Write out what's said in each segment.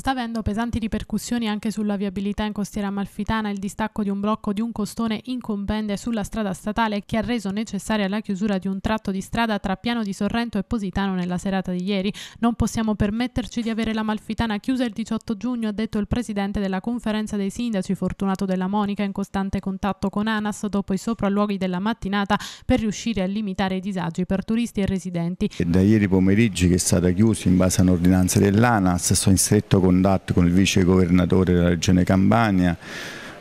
sta avendo pesanti ripercussioni anche sulla viabilità in costiera amalfitana il distacco di un blocco di un costone incombente sulla strada statale che ha reso necessaria la chiusura di un tratto di strada tra Piano di Sorrento e Positano nella serata di ieri. Non possiamo permetterci di avere l'amalfitana chiusa il 18 giugno, ha detto il presidente della conferenza dei sindaci Fortunato della Monica in costante contatto con ANAS dopo i sopralluoghi della mattinata per riuscire a limitare i disagi per turisti e residenti. È da ieri pomeriggio che è stata chiusa in base a un'ordinanza dell'ANAS, sono in stretto contatto contatto con il vice governatore della regione Campania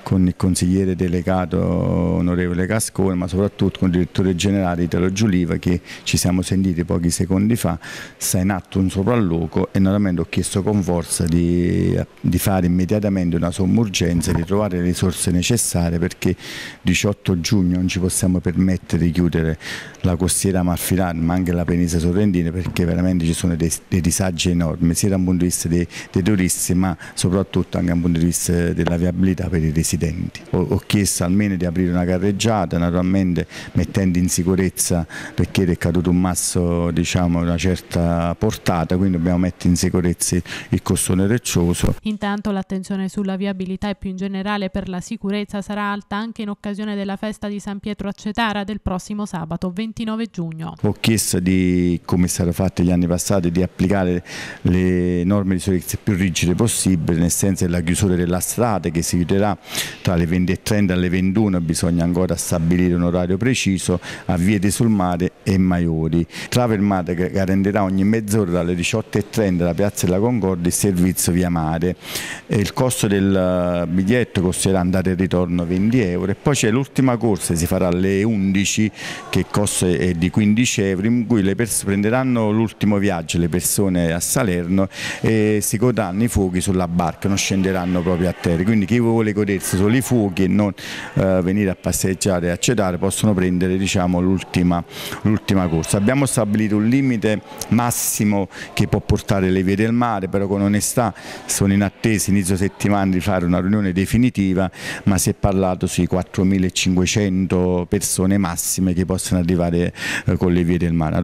con il consigliere delegato onorevole Cascone, ma soprattutto con il direttore generale Italo Giuliva che ci siamo sentiti pochi secondi fa, sta in atto un sopralluogo e naturalmente ho chiesto con forza di, di fare immediatamente una somma urgenza, di trovare le risorse necessarie perché 18 giugno non ci possiamo permettere di chiudere la costiera Marfilan ma anche la penisola sorrentina perché veramente ci sono dei, dei disagi enormi sia dal punto di vista dei, dei turisti ma soprattutto anche dal punto di vista della viabilità per i residenti incidenti. Ho, ho, chiesto almeno di aprire una carreggiata, naturalmente mettendo in sicurezza perché è caduto un masso diciamo, di una certa portata, quindi dobbiamo mettere in sicurezza il costone reccioso. Intanto l'attenzione sulla viabilità e più in generale per la sicurezza sarà alta anche in occasione della festa di San Pietro a Cetara del prossimo sabato 29 giugno. Ho chiesto di, come è stato fatto gli anni passati, di applicare le norme di sicurezza più rigide possibile, nel senso della chiusura della strada che si chiuderà tra le 20.30 e le 21 bisogna ancora stabilire un orario preciso a Vieti sul Mare e Maiori. Travel Mare garantirà ogni mezz'ora dalle 18.30 da Piazza della Concordia il servizio via mare. Il costo del eh, biglietto costerà andare e ritorno 20 euro e poi c'è l'ultima corsa si farà alle 11 che costa è di 15 euro in cui le prenderanno l'ultimo viaggio le persone a Salerno e si godranno i fuochi sulla barca, non scenderanno proprio a terra. Quindi chi vuole godersi terrazze, solo i fuochi e non eh, venire a passeggiare e a possono prendere diciamo, l'ultima corsa. Abbiamo stabilito un limite massimo che può portare le vie del mare, però con onestà sono in attesa inizio settimana di fare una riunione definitiva, ma si è parlato sui 4.500 persone massime che possono arrivare eh, con le vie del mare.